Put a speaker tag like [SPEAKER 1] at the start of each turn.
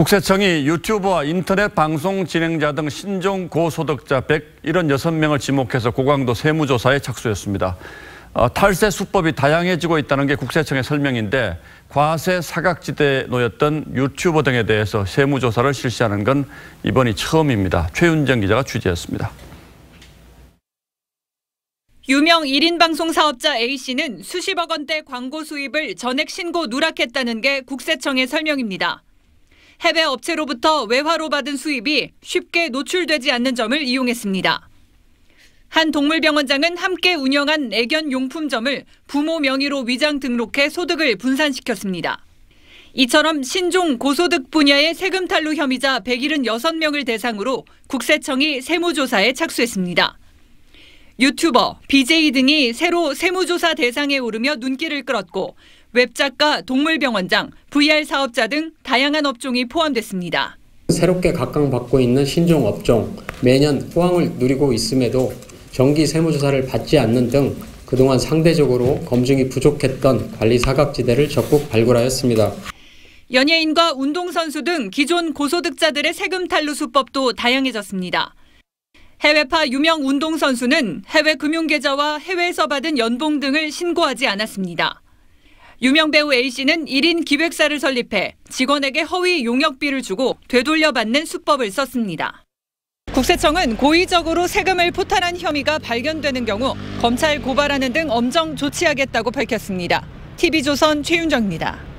[SPEAKER 1] 국세청이 유튜버와 인터넷 방송 진행자 등 신종 고소득자 176명을 지목해서 고강도 세무조사에 착수했습니다. 어, 탈세 수법이 다양해지고 있다는 게 국세청의 설명인데 과세 사각지대에 놓였던 유튜버 등에 대해서 세무조사를 실시하는 건 이번이 처음입니다. 최윤정 기자가 취재했습니다.
[SPEAKER 2] 유명 1인 방송 사업자 A씨는 수십억 원대 광고 수입을 전액 신고 누락했다는 게 국세청의 설명입니다. 해외 업체로부터 외화로 받은 수입이 쉽게 노출되지 않는 점을 이용했습니다. 한 동물병원장은 함께 운영한 애견 용품점을 부모 명의로 위장 등록해 소득을 분산시켰습니다. 이처럼 신종 고소득 분야의 세금 탈루 혐의자 176명을 대상으로 국세청이 세무조사에 착수했습니다. 유튜버, BJ 등이 새로 세무조사 대상에 오르며 눈길을 끌었고 웹작가, 동물병원장, VR 사업자 등 다양한 업종이 포함됐습니다.
[SPEAKER 3] 새롭게 각광받고 있는 신종 업종, 매년 호황을 누리고 있음에도 정기 세무조사를 받지 않는 등 그동안 상대적으로 검증이 부족했던 관리 사각지대를 적극 발굴하였습니다.
[SPEAKER 2] 연예인과 운동선수 등 기존 고소득자들의 세금 탈루 수법도 다양해졌습니다. 해외파 유명 운동선수는 해외 금융계좌와 해외에서 받은 연봉 등을 신고하지 않았습니다. 유명 배우 A씨는 1인 기획사를 설립해 직원에게 허위 용역비를 주고 되돌려받는 수법을 썼습니다. 국세청은 고의적으로 세금을 포탈한 혐의가 발견되는 경우 검찰 고발하는 등 엄정 조치하겠다고 밝혔습니다. TV조선 최윤정입니다.